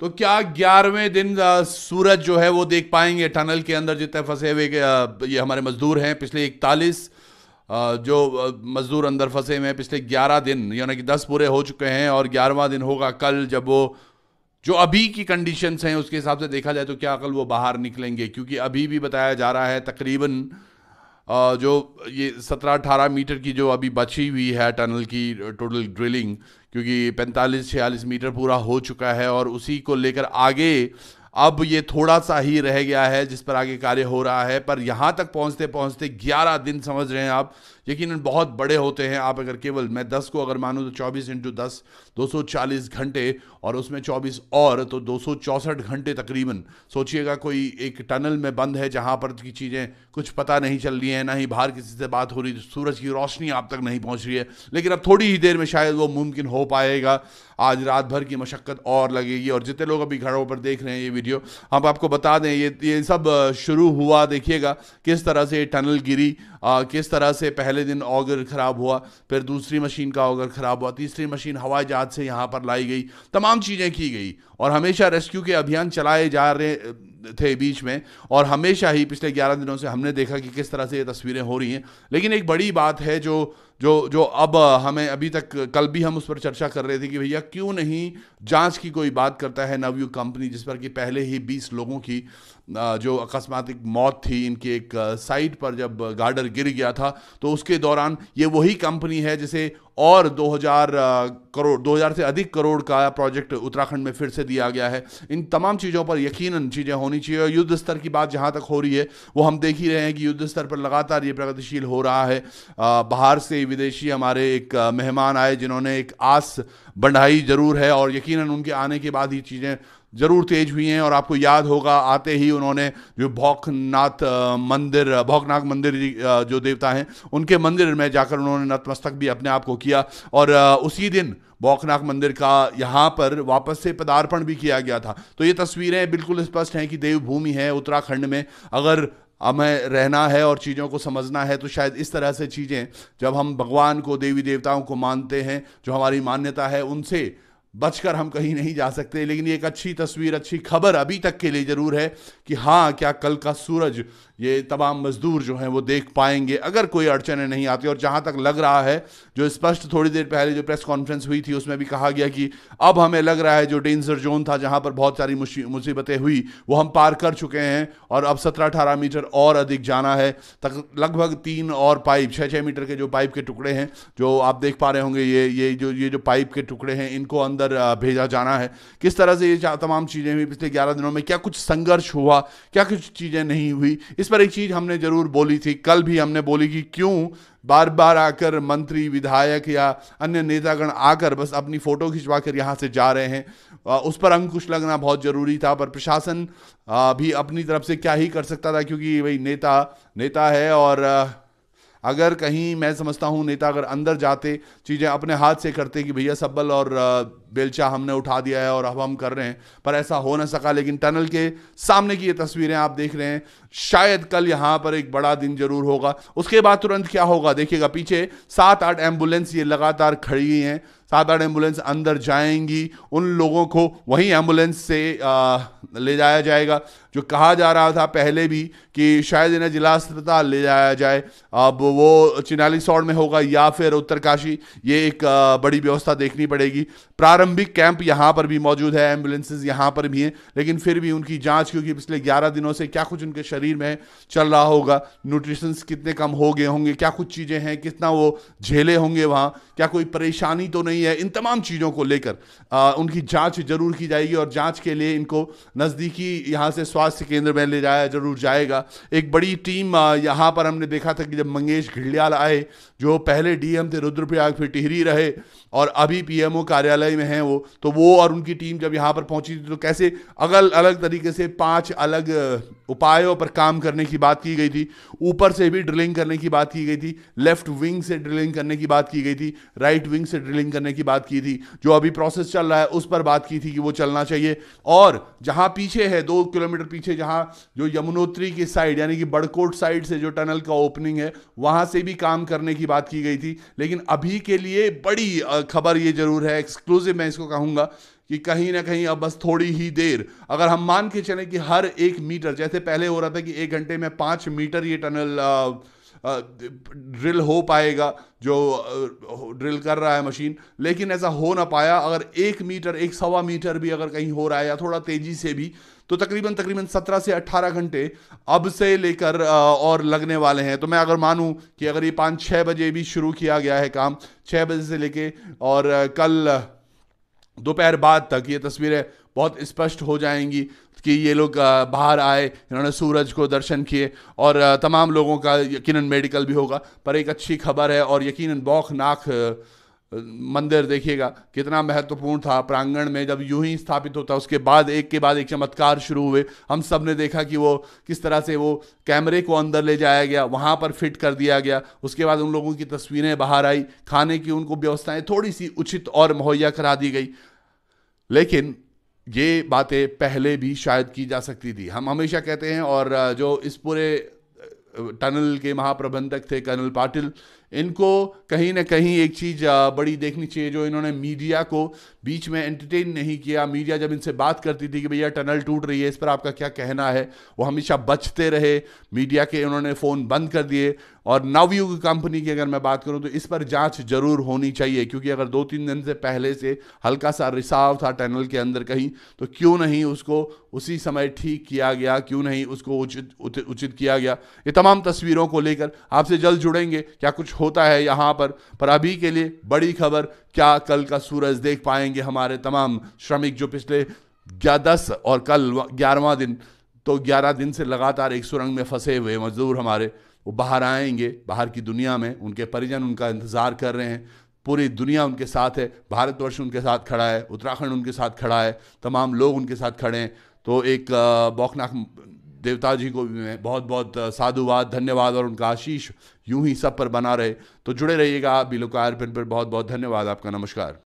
तो क्या ग्यारहवें दिन सूरज जो है वो देख पाएंगे टनल के अंदर जितने फंसे हुए ये हमारे मजदूर हैं पिछले इकतालीस जो मजदूर अंदर फंसे हुए हैं पिछले ग्यारह दिन यानी कि दस पूरे हो चुके हैं और ग्यारहवा दिन होगा कल जब वो जो अभी की कंडीशंस हैं उसके हिसाब से देखा जाए तो क्या कल वो बाहर निकलेंगे क्योंकि अभी भी बताया जा रहा है तकरीबन जो ये सत्रह अठारह मीटर की जो अभी बची हुई है टनल की टोटल ड्रिलिंग क्योंकि 45-46 मीटर पूरा हो चुका है और उसी को लेकर आगे अब ये थोड़ा सा ही रह गया है जिस पर आगे कार्य हो रहा है पर यहाँ तक पहुँचते पहुँचते ग्यारह दिन समझ रहे हैं आप यकीन बहुत बड़े होते हैं आप अगर केवल मैं दस को अगर मानूँ तो चौबीस इंटू दस दो सौ चालीस घंटे और उसमें चौबीस और तो दो सौ चौंसठ घंटे तकरीबन सोचिएगा कोई एक टनल में बंद है जहाँ पर की चीज़ें कुछ पता नहीं चल रही हैं ना ही बाहर किसी से बात हो रही तो सूरज की रोशनी आप तक नहीं पहुँच रही है लेकिन अब थोड़ी ही देर में शायद वो मुमकिन हो पाएगा आज रात भर की मशक्क़त और लगेगी और जितने लोग अभी घरों पर देख रहे हैं ये वीडियो हम आपको बता दें ये ये सब शुरू हुआ देखिएगा किस तरह से टनल गिरी किस तरह से पहले पहले दिन ऑगर ख़राब हुआ फिर दूसरी मशीन का ऑगर ख़राब हुआ तीसरी मशीन हवाई जहाज़ से यहाँ पर लाई गई तमाम चीज़ें की गई और हमेशा रेस्क्यू के अभियान चलाए जा रहे थे बीच में और हमेशा ही पिछले 11 दिनों से हमने देखा कि किस तरह से ये तस्वीरें हो रही हैं लेकिन एक बड़ी बात है जो जो जो अब हमें अभी तक कल भी हम उस पर चर्चा कर रहे थे कि भैया क्यों नहीं जांच की कोई बात करता है नवयु कंपनी जिस पर कि पहले ही 20 लोगों की जो अकस्मातिक मौत थी इनकी एक साइट पर जब गार्डर गिर गया था तो उसके दौरान ये वही कंपनी है जिसे और 2000 करोड़ 2000 से अधिक करोड़ का प्रोजेक्ट उत्तराखंड में फिर से दिया गया है इन तमाम चीज़ों पर यकीनन चीज़ें होनी चाहिए और युद्ध स्तर की बात जहाँ तक हो रही है वो हम देख ही रहे हैं कि युद्ध स्तर पर लगातार ये प्रगतिशील हो रहा है बाहर से विदेशी हमारे एक मेहमान आए जिन्होंने एक आस बढ़ाई जरूर है और यकीनन उनके आने के बाद ये चीज़ें ज़रूर तेज हुई हैं और आपको याद होगा आते ही उन्होंने जो भौकनाथ मंदिर भोकनाथ मंदिर जो देवता हैं उनके मंदिर में जाकर उन्होंने नतमस्तक भी अपने आप को किया और उसी दिन भोकनाथ मंदिर का यहाँ पर वापस से पदार्पण भी किया गया था तो ये तस्वीरें बिल्कुल स्पष्ट हैं कि देवभूमि है उत्तराखंड में अगर हमें रहना है और चीज़ों को समझना है तो शायद इस तरह से चीज़ें जब हम भगवान को देवी देवताओं को मानते हैं जो हमारी मान्यता है उनसे बचकर हम कहीं नहीं जा सकते लेकिन एक अच्छी तस्वीर अच्छी खबर अभी तक के लिए ज़रूर है कि हाँ क्या कल का सूरज ये तमाम मज़दूर जो हैं वो देख पाएंगे अगर कोई अड़चने नहीं आती और जहाँ तक लग रहा है जो स्पष्ट थोड़ी देर पहले जो प्रेस कॉन्फ्रेंस हुई थी उसमें भी कहा गया कि अब हमें लग रहा है जो डेंजर जोन था जहाँ पर बहुत सारी मुसीबतें हुई वो हम पार कर चुके हैं और अब सत्रह अठारह मीटर और अधिक जाना है तक लगभग तीन और पाइप छः छः मीटर के जो पाइप के टुकड़े हैं जो आप देख पा रहे होंगे ये ये जो ये जो पाइप के टुकड़े हैं इनको अंदर अंदर भेजा जाना है किस तरह से ये तमाम चीज़ें हुई पिछले ग्यारह दिनों में क्या कुछ संघर्ष हुआ क्या कुछ चीज़ें नहीं हुई इस पर एक चीज़ हमने ज़रूर बोली थी कल भी हमने बोली कि क्यों बार बार आकर मंत्री विधायक या अन्य नेतागण आकर बस अपनी फ़ोटो खिंचवा कर यहाँ से जा रहे हैं उस पर अंकुश लगना बहुत ज़रूरी था पर प्रशासन भी अपनी तरफ से क्या ही कर सकता था क्योंकि भाई नेता नेता है और अगर कहीं मैं समझता हूँ नेता अगर अंदर जाते चीज़ें अपने हाथ से करते कि भैया सब्बल और बेलचा हमने उठा दिया है और अब हम कर रहे हैं पर ऐसा हो ना सका लेकिन टनल के सामने की ये तस्वीरें आप देख रहे हैं शायद कल यहाँ पर एक बड़ा दिन जरूर होगा उसके बाद तुरंत क्या होगा देखिएगा पीछे सात आठ एम्बुलेंस ये लगातार खड़ी हुई हैं सात आठ एम्बुलेंस अंदर जाएंगी उन लोगों को वहीं एम्बुलेंस से आ, ले जाया जाएगा जो कहा जा रहा था पहले भी कि शायद इन्हें जिला अस्पताल ले जाया जाए अब वो चिनाली सौड़ में होगा या फिर उत्तरकाशी ये एक आ, बड़ी व्यवस्था देखनी पड़ेगी प्रारंभिक कैंप यहाँ पर भी मौजूद है एम्बुलेंसेज यहाँ पर भी हैं लेकिन फिर भी उनकी जाँच क्योंकि पिछले ग्यारह दिनों से क्या कुछ उनके शरीर में चल रहा होगा न्यूट्रिशंस कितने कम हो गए होंगे क्या कुछ चीज़ें हैं कितना वो झेले होंगे वहाँ क्या कोई परेशानी तो नहीं है इन तमाम चीज़ों को लेकर उनकी जांच जरूर की जाएगी और जांच के लिए इनको नज़दीकी यहाँ से स्वास्थ्य केंद्र में ले जाया जरूर जाएगा एक बड़ी टीम यहाँ पर हमने देखा था कि जब मंगेश घिल्डियाल आए जो पहले डीएम थे रुद्रप्रयाग फिर टिहरी रहे और अभी पीएमओ कार्यालय में हैं वो तो वो और उनकी टीम जब यहाँ पर पहुंची थी तो कैसे अगल अलग तरीके से पांच अलग उपायों पर काम करने की बात की गई थी ऊपर से भी ड्रिलिंग करने की बात की गई थी लेफ्ट विंग से ड्रिलिंग करने की बात की गई थी राइट विंग से ड्रिलिंग करने की बात की थी जो अभी प्रोसेस चल रहा है उस पर बात की थी कि वो चलना चाहिए और जहां पीछे है दो किलोमीटर पीछे जहां जो यमुनोत्री की साइड यानी कि बड़कोट साइड से जो टनल का ओपनिंग है वहां से भी काम करने की बात की गई थी लेकिन अभी के लिए बड़ी खबर ये जरूर है एक्सक्लूसिव मैं इसको कहूँगा कि कहीं ना कहीं अब बस थोड़ी ही देर अगर हम मान के चलें कि हर एक मीटर जैसे पहले हो रहा था कि एक घंटे में पाँच मीटर ये टनल ड्रिल हो पाएगा जो ड्रिल कर रहा है मशीन लेकिन ऐसा हो ना पाया अगर एक मीटर एक सवा मीटर भी अगर कहीं हो रहा है या थोड़ा तेज़ी से भी तो तकरीबन तकरीबन सत्रह से अट्ठारह घंटे अब से लेकर और लगने वाले हैं तो मैं अगर मानूं कि अगर ये पाँच छः बजे भी शुरू किया गया है काम छः बजे से लेके और कल दोपहर बाद तक ये तस्वीरें बहुत स्पष्ट हो जाएंगी कि ये लोग बाहर आए इन्होंने सूरज को दर्शन किए और तमाम लोगों का यकीनन मेडिकल भी होगा पर एक अच्छी खबर है और यकीनन बौखनाक मंदिर देखिएगा कितना महत्वपूर्ण था प्रांगण में जब यूं ही स्थापित होता उसके बाद एक के बाद एक चमत्कार शुरू हुए हम सब ने देखा कि वो किस तरह से वो कैमरे को अंदर ले जाया गया वहाँ पर फिट कर दिया गया उसके बाद उन लोगों की तस्वीरें बाहर आई खाने की उनको व्यवस्थाएं थोड़ी सी उचित और मुहैया करा दी गई लेकिन ये बातें पहले भी शायद की जा सकती थी हम हमेशा कहते हैं और जो इस पूरे टनल के महाप्रबंधक थे कर्नल पाटिल इनको कहीं ना कहीं एक चीज़ बड़ी देखनी चाहिए जो इन्होंने मीडिया को बीच में एंटरटेन नहीं किया मीडिया जब इनसे बात करती थी कि भैया टनल टूट रही है इस पर आपका क्या कहना है वो हमेशा बचते रहे मीडिया के उन्होंने फ़ोन बंद कर दिए और नवयुग कंपनी की अगर मैं बात करूं तो इस पर जांच जरूर होनी चाहिए क्योंकि अगर दो तीन दिन से पहले से हल्का सा रिसाव था टनल के अंदर कहीं तो क्यों नहीं उसको उसी समय ठीक किया गया क्यों नहीं उसको उचित उचित किया गया ये तमाम तस्वीरों को लेकर आपसे जल्द जुड़ेंगे क्या कुछ होता है यहाँ पर पर अभी के लिए बड़ी खबर क्या कल का सूरज देख पाएंगे हमारे तमाम श्रमिक जो पिछले दस और कल ग्यारहवा दिन तो ग्यारह दिन से लगातार एक सुरंग में फंसे हुए मजदूर हमारे वो बाहर आएंगे बाहर की दुनिया में उनके परिजन उनका इंतज़ार कर रहे हैं पूरी दुनिया उनके साथ है भारतवर्ष उनके साथ खड़ा है उत्तराखंड उनके साथ खड़ा है तमाम लोग उनके साथ खड़े हैं तो एक बौखनाक देवता जी को भी मैं बहुत बहुत साधुवाद धन्यवाद और उनका आशीष यूं ही सब पर बना रहे तो जुड़े रहिएगा आप बिलो का पर बहुत बहुत धन्यवाद आपका नमस्कार